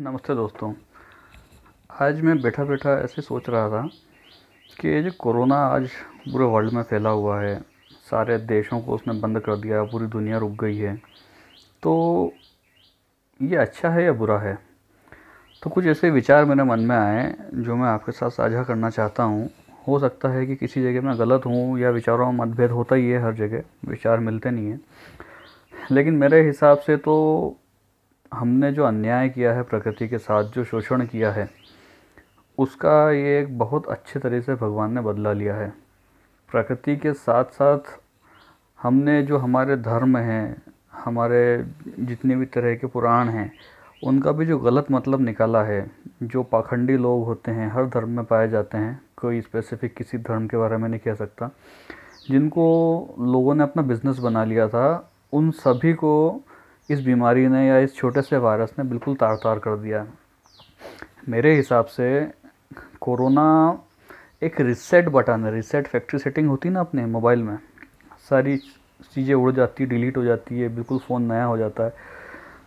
नमस्ते दोस्तों आज मैं बैठा बैठा ऐसे सोच रहा था कि ये जो कोरोना आज पूरे वर्ल्ड में फैला हुआ है सारे देशों को उसने बंद कर दिया पूरी दुनिया रुक गई है तो ये अच्छा है या बुरा है तो कुछ ऐसे विचार मेरे मन में आए जो मैं आपके साथ साझा करना चाहता हूँ हो सकता है कि किसी जगह मैं गलत हूँ या विचारों में मतभेद होता ही है हर जगह विचार मिलते नहीं हैं लेकिन मेरे हिसाब से तो हमने जो अन्याय किया है प्रकृति के साथ जो शोषण किया है उसका ये एक बहुत अच्छे तरह से भगवान ने बदला लिया है प्रकृति के साथ साथ हमने जो हमारे धर्म हैं हमारे जितने भी तरह के पुराण हैं उनका भी जो गलत मतलब निकाला है जो पाखंडी लोग होते हैं हर धर्म में पाए जाते हैं कोई स्पेसिफिक किसी धर्म के बारे में नहीं कह सकता जिनको लोगों ने अपना बिज़नेस बना लिया था उन सभी को इस बीमारी ने या इस छोटे से वायरस ने बिल्कुल तार तार कर दिया है मेरे हिसाब से कोरोना एक रिसेट बटन है रिसेट फैक्ट्री सेटिंग होती ना अपने मोबाइल में सारी चीज़ें उड़ जाती डिलीट हो जाती है बिल्कुल फ़ोन नया हो जाता है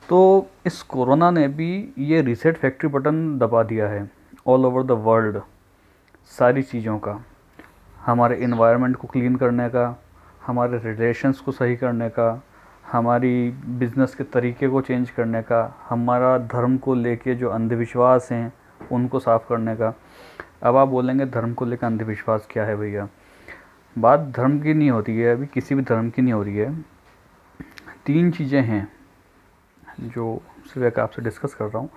तो इस कोरोना ने भी ये रिसेट फैक्ट्री बटन दबा दिया है ऑल ओवर द वर्ल्ड सारी चीज़ों का हमारे इन्वायरमेंट को क्लीन करने का हमारे रिलेशंस को सही करने का हमारी बिज़नेस के तरीके को चेंज करने का हमारा धर्म को लेके जो अंधविश्वास हैं उनको साफ़ करने का अब आप बोलेंगे धर्म को लेकर अंधविश्वास क्या है भैया बात धर्म की नहीं होती है अभी किसी भी धर्म की नहीं हो रही है तीन चीज़ें हैं जो सिर्फ आपसे डिस्कस कर रहा हूँ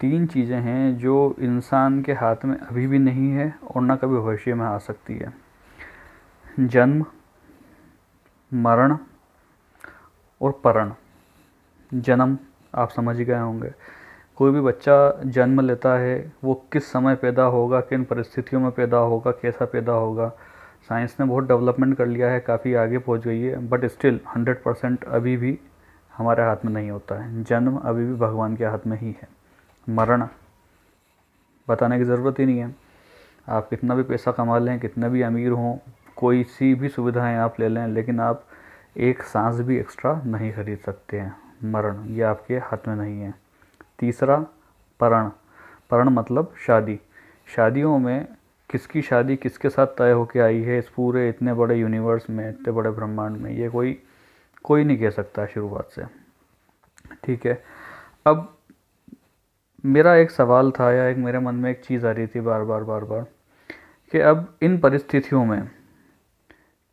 तीन चीज़ें हैं जो इंसान के हाथ में अभी भी नहीं है और ना कभी भविष्य में आ सकती है जन्म मरण और परण जन्म आप समझ गए होंगे कोई भी बच्चा जन्म लेता है वो किस समय पैदा होगा किन परिस्थितियों में पैदा होगा कैसा पैदा होगा साइंस ने बहुत डेवलपमेंट कर लिया है काफ़ी आगे पहुंच गई है बट स्टिल 100 परसेंट अभी भी हमारे हाथ में नहीं होता है जन्म अभी भी भगवान के हाथ में ही है मरण बताने की ज़रूरत ही नहीं है आप कितना भी पैसा कमा लें कितने भी अमीर हों कोई सी भी सुविधाएं आप ले लें लेकिन आप एक सांस भी एक्स्ट्रा नहीं खरीद सकते हैं मरण ये आपके हाथ में नहीं है तीसरा परण परण मतलब शादी शादियों में किसकी शादी किसके साथ तय होकर आई है इस पूरे इतने बड़े यूनिवर्स में इतने बड़े ब्रह्मांड में ये कोई कोई नहीं कह सकता शुरुआत से ठीक है अब मेरा एक सवाल था या एक मेरे मन में एक चीज़ आ रही थी बार बार बार बार कि अब इन परिस्थितियों में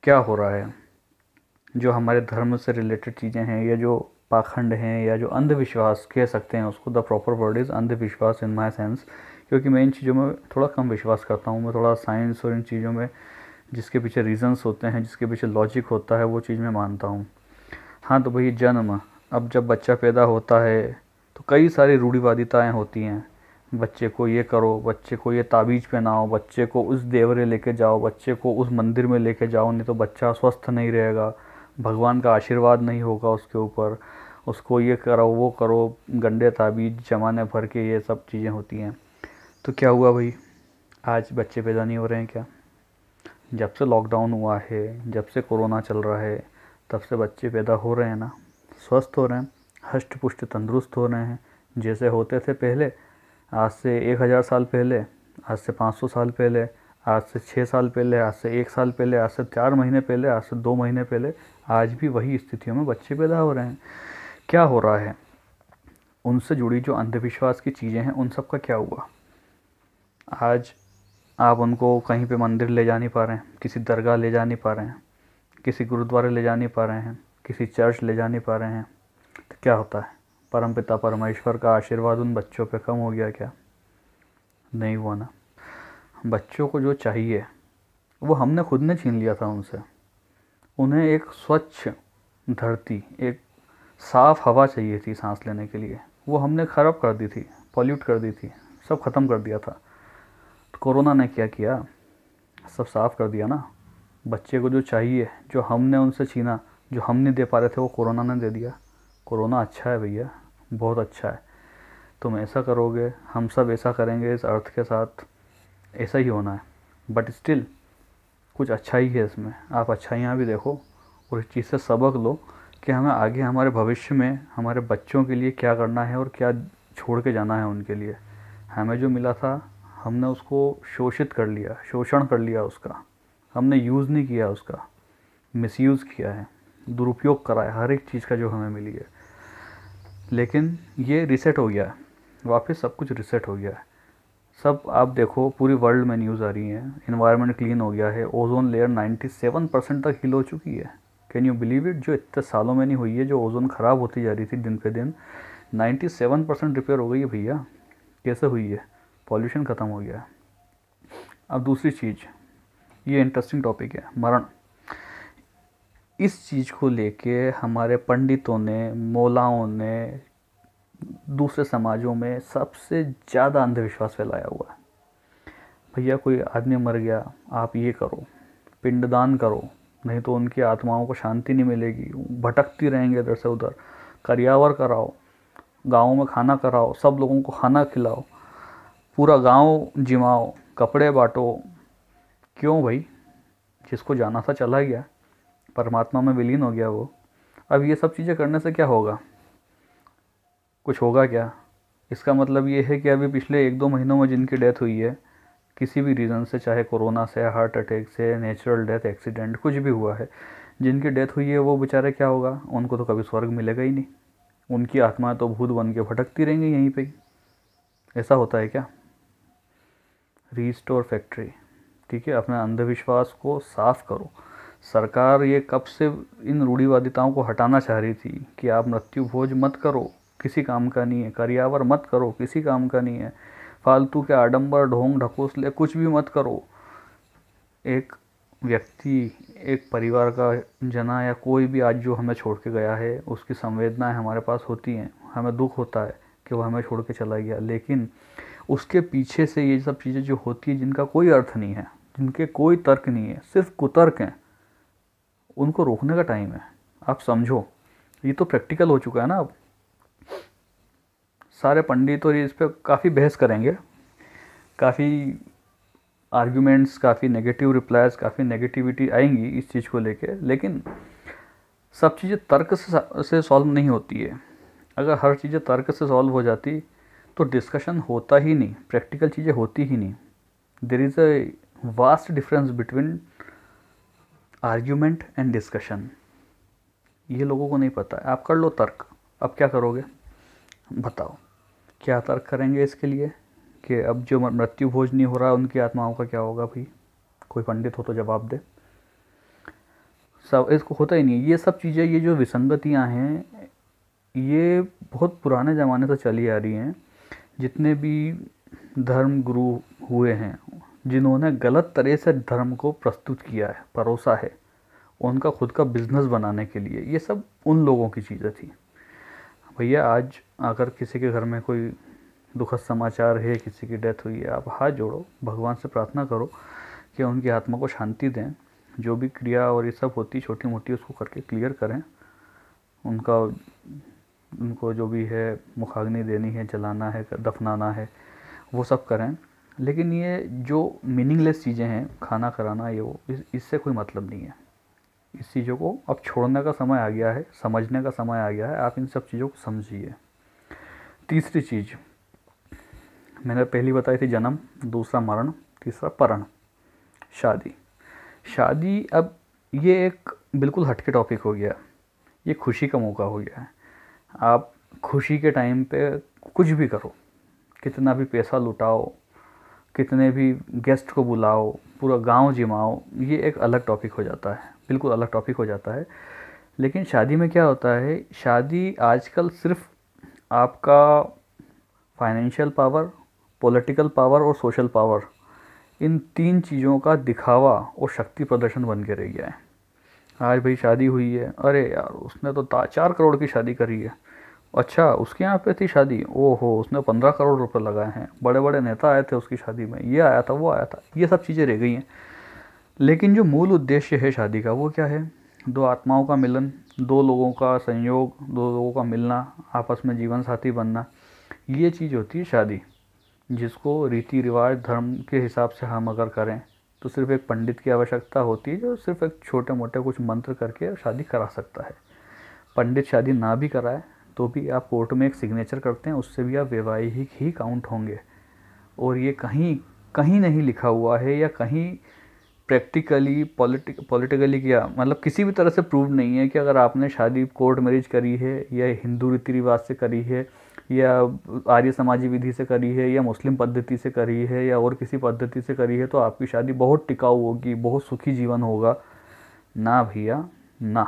क्या हो रहा है जो हमारे धर्म से रिलेटेड चीज़ें हैं या जो पाखंड हैं या जो अंधविश्वास कह सकते हैं उसको द प्रॉपर वर्ड इज़ अंधविश्वास इन माई सेंस क्योंकि मैं इन चीज़ों में थोड़ा कम विश्वास करता हूँ मैं थोड़ा साइंस और इन चीज़ों में जिसके पीछे रीजंस होते हैं जिसके पीछे लॉजिक होता है वो चीज़ मैं मानता हूँ हाँ तो भाई जन्म अब जब बच्चा पैदा होता है तो कई सारी रूढ़िवादिताएँ होती हैं बच्चे को ये करो बच्चे को ये ताबीज पहनाओ बच्चे को उस देवरे लेके जाओ बच्चे को उस मंदिर में लेके जाओ नहीं तो बच्चा स्वस्थ नहीं रहेगा भगवान का आशीर्वाद नहीं होगा उसके ऊपर उसको ये करो वो करो गंदे ताबीज जमाने भर के ये सब चीज़ें होती हैं तो क्या हुआ भाई आज बच्चे पैदा नहीं हो रहे हैं क्या जब से लॉकडाउन हुआ है जब से कोरोना चल रहा है तब से बच्चे पैदा हो रहे हैं ना स्वस्थ हो रहे हैं हष्ट पुष्ट तंदुरुस्त हो रहे हैं जैसे होते थे पहले आज से एक हज़ार साल पहले आज से पाँच सौ साल पहले आज से छः साल पहले आज से एक साल पहले आज से चार महीने पहले आज से दो महीने पहले आज भी वही स्थितियों में बच्चे पैदा हो रहे हैं क्या हो रहा है उनसे जुड़ी जो अंधविश्वास की चीज़ें हैं उन सब का क्या हुआ आज आप उनको कहीं पे मंदिर ले जा नहीं पा रहे हैं किसी दरगाह ले जा नहीं पा रहे हैं किसी गुरुद्वारे ले जा नहीं पा रहे हैं किसी चर्च ले जा नहीं पा रहे हैं तो क्या होता है परमपिता परमेश्वर का आशीर्वाद उन बच्चों पे कम हो गया क्या नहीं हुआ ना बच्चों को जो चाहिए वो हमने खुद ने छीन लिया था उनसे उन्हें एक स्वच्छ धरती एक साफ़ हवा चाहिए थी सांस लेने के लिए वो हमने ख़राब कर दी थी पॉल्यूट कर दी थी सब ख़त्म कर दिया था तो कोरोना ने क्या किया सब साफ़ कर दिया ना बच्चे को जो चाहिए जो हमने उनसे छीना जो हम नहीं दे पा रहे थे वो कोरोना ने दे दिया कोरोना अच्छा है भैया बहुत अच्छा है तुम ऐसा करोगे हम सब ऐसा करेंगे इस अर्थ के साथ ऐसा ही होना है बट स्टिल कुछ अच्छाई है इसमें आप अच्छाइयाँ भी देखो और इस चीज़ से सबक लो कि हमें आगे हमारे भविष्य में हमारे बच्चों के लिए क्या करना है और क्या छोड़ के जाना है उनके लिए हमें जो मिला था हमने उसको शोषित कर लिया शोषण कर लिया उसका हमने यूज़ नहीं किया उसका मिसयूज़ किया है दुरुपयोग करा है हर एक चीज़ का जो हमें मिली है लेकिन ये रिसेट हो गया है वापस सब कुछ रिसेट हो गया है सब आप देखो पूरी वर्ल्ड में न्यूज़ आ रही हैं इन्वायरमेंट क्लीन हो गया है ओजोन लेयर 97 परसेंट तक हिल हो चुकी है कैन यू बिलीव इट जो इतने सालों में नहीं हुई है जो ओजोन ख़राब होती जा रही थी दिन पे दिन 97 परसेंट रिपेयर हो गई है भैया कैसे हुई है पॉल्यूशन ख़त्म हो गया है अब दूसरी चीज़ ये इंटरेस्टिंग टॉपिक है मरण इस चीज़ को लेके हमारे पंडितों ने मौलाओं ने दूसरे समाजों में सबसे ज़्यादा अंधविश्वास फैलाया हुआ है भैया कोई आदमी मर गया आप ये करो पिंडदान करो नहीं तो उनकी आत्माओं को शांति नहीं मिलेगी भटकती रहेंगे इधर से उधर करियावर कराओ गाँव में खाना कराओ सब लोगों को खाना खिलाओ पूरा गांव जिमाओ कपड़े बांटो क्यों भाई जिसको जाना था चला गया परमात्मा में विलीन हो गया वो अब ये सब चीज़ें करने से क्या होगा कुछ होगा क्या इसका मतलब ये है कि अभी पिछले एक दो महीनों में जिनकी डेथ हुई है किसी भी रीज़न से चाहे कोरोना से हार्ट अटैक से नेचुरल डेथ एक्सीडेंट कुछ भी हुआ है जिनकी डेथ हुई है वो बेचारे क्या होगा उनको तो कभी स्वर्ग मिलेगा ही नहीं उनकी आत्मा तो भूत बन के भटकती रहेंगी यहीं पर ऐसा होता है क्या रीस्टोर फैक्ट्री ठीक है अपने अंधविश्वास को साफ करो सरकार ये कब से इन रूढ़ीवादिताओं को हटाना चाह रही थी कि आप मृत्यु भोज मत करो किसी काम का नहीं है करियावर मत करो किसी काम का नहीं है फालतू के आडंबर ढोंग ढकोसले कुछ भी मत करो एक व्यक्ति एक परिवार का जना या कोई भी आज जो हमें छोड़ के गया है उसकी संवेदनाएं हमारे पास होती हैं हमें दुख होता है कि वह हमें छोड़ के चला गया लेकिन उसके पीछे से ये सब चीज़ें जो होती है जिनका कोई अर्थ नहीं है जिनके कोई तर्क नहीं है सिर्फ कुतर्क हैं उनको रोकने का टाइम है आप समझो ये तो प्रैक्टिकल हो चुका है ना अब सारे पंडित और इस पर काफ़ी बहस करेंगे काफ़ी आर्ग्यूमेंट्स काफ़ी नेगेटिव रिप्लाइज काफ़ी नेगेटिविटी आएंगी इस चीज़ को लेके लेकिन सब चीज़ें तर्क से से सॉल्व नहीं होती है अगर हर चीज़ें तर्क से सॉल्व हो जाती तो डिस्कशन होता ही नहीं प्रैक्टिकल चीज़ें होती ही नहीं there is a vast difference between argument and discussion ये लोगों को नहीं पता है आप कर लो तर्क अब क्या करोगे बताओ क्या तर्क करेंगे इसके लिए कि अब जो मृत्यु भोज नहीं हो रहा है उनकी आत्माओं का क्या होगा भाई कोई पंडित हो तो जवाब दे सब इसको होता ही नहीं ये सब चीज़ें ये जो विसंगतियाँ हैं ये बहुत पुराने ज़माने से चली आ रही हैं जितने भी धर्म गुरु हुए हैं जिन्होंने गलत तरह से धर्म को प्रस्तुत किया है परोसा है उनका खुद का बिजनेस बनाने के लिए ये सब उन लोगों की चीज़ें थी भैया आज अगर किसी के घर में कोई दुखद समाचार है किसी की डेथ हुई है आप हाथ जोड़ो भगवान से प्रार्थना करो कि उनकी आत्मा को शांति दें जो भी क्रिया और ये सब होती छोटी मोटी उसको करके क्लियर करें उनका उनको जो भी है मुखाग्नि देनी है जलाना है दफनाना है वो सब करें लेकिन ये जो मीनिंगलेस चीज़ें हैं खाना कराना ये वो इससे कोई मतलब नहीं है इस चीज़ों को अब छोड़ने का समय आ गया है समझने का समय आ गया है आप इन सब चीज़ों को समझिए तीसरी चीज़ मैंने पहली बताई थी जन्म दूसरा मरण तीसरा परण शादी शादी अब ये एक बिल्कुल हटके टॉपिक हो गया ये खुशी का मौका हो गया है आप खुशी के टाइम पे कुछ भी करो कितना भी पैसा लुटाओ कितने भी गेस्ट को बुलाओ पूरा गांव जिमाओ ये एक अलग टॉपिक हो जाता है बिल्कुल अलग टॉपिक हो जाता है लेकिन शादी में क्या होता है शादी आजकल सिर्फ आपका फाइनेंशियल पावर पॉलिटिकल पावर और सोशल पावर इन तीन चीज़ों का दिखावा और शक्ति प्रदर्शन बन के रह गया है आज भाई शादी हुई है अरे यार उसने तो चार करोड़ की शादी करी है अच्छा उसके यहाँ पे थी शादी ओहो उसने पंद्रह करोड़ रुपए लगाए हैं बड़े बड़े नेता आए थे उसकी शादी में ये आया था वो आया था ये सब चीज़ें रह गई हैं लेकिन जो मूल उद्देश्य है शादी का वो क्या है दो आत्माओं का मिलन दो लोगों का संयोग दो लोगों का मिलना आपस में जीवन साथी बनना ये चीज़ होती है शादी जिसको रीति रिवाज धर्म के हिसाब से हम अगर करें तो सिर्फ एक पंडित की आवश्यकता होती है जो सिर्फ एक छोटे मोटे कुछ मंत्र करके शादी करा सकता है पंडित शादी ना भी कराए तो भी आप कोर्ट में एक सिग्नेचर करते हैं उससे भी आप वैवाहिक ही काउंट होंगे और ये कहीं कहीं नहीं लिखा हुआ है या कहीं प्रैक्टिकली पॉलिटिक पॉलिटिकली क्या मतलब किसी भी तरह से प्रूव नहीं है कि अगर आपने शादी कोर्ट मैरिज करी है या हिंदू रीति रिवाज से करी है या आर्य समाजी विधि से करी है या मुस्लिम पद्धति से करी है या और किसी पद्धति से करी है तो आपकी शादी बहुत टिकाऊ होगी बहुत सुखी जीवन होगा ना भैया ना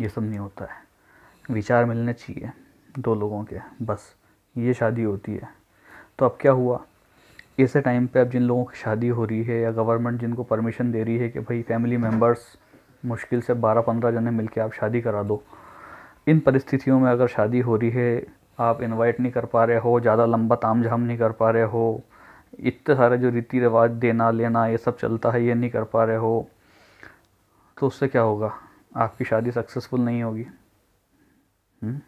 ये सब नहीं होता है विचार मिलने चाहिए दो लोगों के बस ये शादी होती है तो अब क्या हुआ ऐसे टाइम पे अब जिन लोगों की शादी हो रही है या गवर्नमेंट जिनको परमिशन दे रही है कि भाई फैमिली मेम्बर्स मुश्किल से बारह पंद्रह जने मिल के आप शादी करा दो इन परिस्थितियों में अगर शादी हो रही है आप इनवाइट नहीं कर पा रहे हो ज़्यादा लंबा ताम झाम नहीं कर पा रहे हो इतने सारे जो रीति रिवाज देना लेना ये सब चलता है ये नहीं कर पा रहे हो तो उससे क्या होगा आपकी शादी सक्सेसफुल नहीं होगी हम्म?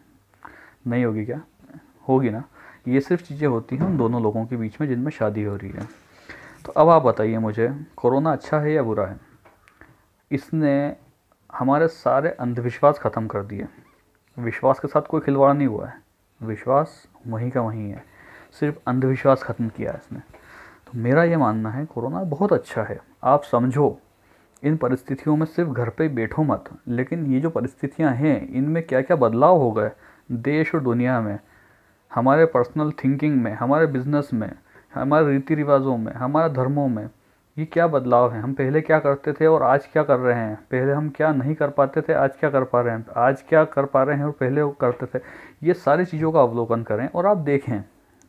नहीं होगी क्या होगी ना ये सिर्फ चीज़ें होती हैं उन दोनों लोगों के बीच में जिनमें शादी हो रही है तो अब आप बताइए मुझे कोरोना अच्छा है या बुरा है इसने हमारे सारे अंधविश्वास ख़त्म कर दिए विश्वास के साथ कोई खिलवाड़ नहीं हुआ है विश्वास वहीं का वहीं है सिर्फ अंधविश्वास ख़त्म किया है इसने तो मेरा ये मानना है कोरोना बहुत अच्छा है आप समझो इन परिस्थितियों में सिर्फ घर पे बैठो मत लेकिन ये जो परिस्थितियाँ हैं इनमें क्या क्या बदलाव हो गए देश और दुनिया में हमारे पर्सनल थिंकिंग में हमारे बिजनेस में हमारे रीति रिवाजों में हमारे धर्मों में ये क्या बदलाव है हम पहले क्या करते थे और आज क्या कर रहे हैं पहले हम क्या नहीं कर पाते थे आज क्या कर पा रहे हैं आज क्या कर पा रहे हैं और पहले वो करते थे ये सारी चीज़ों का अवलोकन करें और आप देखें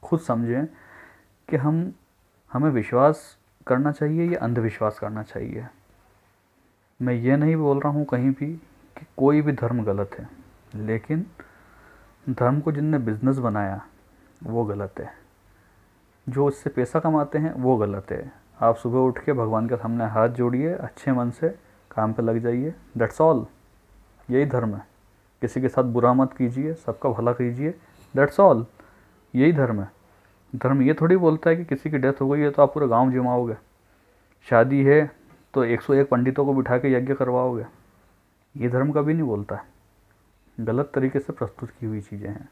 खुद समझें कि हम हमें विश्वास करना चाहिए या अंधविश्वास करना चाहिए मैं ये नहीं बोल रहा हूँ कहीं भी कि कोई भी धर्म गलत है लेकिन धर्म को जिनने बिजनेस बनाया वो गलत है जो उससे पैसा कमाते हैं वो गलत है आप सुबह उठ के भगवान के सामने हाथ जोड़िए अच्छे मन से काम पे लग जाइए दैट्स ऑल यही धर्म है किसी के साथ बुरा मत कीजिए सबका भला कीजिए दैट्स ऑल यही धर्म है धर्म ये थोड़ी बोलता है कि किसी की डेथ हो गई है तो आप पूरा गांव जमाओगे शादी है तो 101 पंडितों को बिठा के यज्ञ करवाओगे ये धर्म कभी नहीं बोलता है गलत तरीके से प्रस्तुत की हुई चीज़ें हैं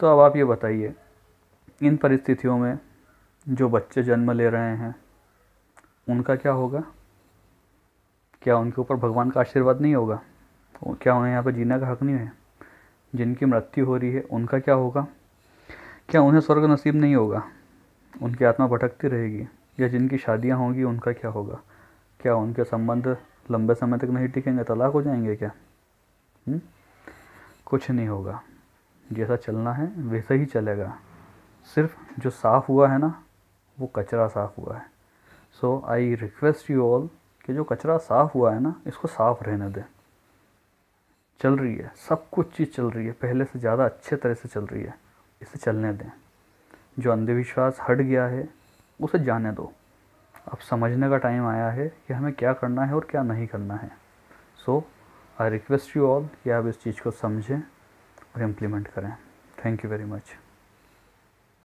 तो अब आप ये बताइए इन परिस्थितियों में जो बच्चे जन्म ले रहे हैं उनका क्या होगा क्या उनके ऊपर भगवान का आशीर्वाद नहीं होगा क्या उन्हें यहाँ पर जीने का हक नहीं है जिनकी मृत्यु हो रही है उनका क्या होगा क्या उन्हें स्वर्ग नसीब नहीं होगा उनकी आत्मा भटकती रहेगी या जिनकी शादियाँ होंगी उनका क्या होगा क्या उनके संबंध लंबे समय तक नहीं टिकेंगे तलाक हो जाएंगे क्या हुँ? हम्म? कुछ नहीं होगा जैसा चलना है वैसा ही चलेगा सिर्फ जो साफ़ हुआ है ना वो कचरा साफ़ हुआ है so I request you all कि जो कचरा साफ़ हुआ है ना इसको साफ़ रहने दें चल रही है सब कुछ चीज़ चल रही है पहले से ज़्यादा अच्छे तरह से चल रही है इसे चलने दें जो अंधविश्वास हट गया है उसे जाने दो अब समझने का टाइम आया है कि हमें क्या करना है और क्या नहीं करना है so so, I request you all कि आप इस चीज़ को समझें और इम्प्लीमेंट करें थैंक यू वेरी मच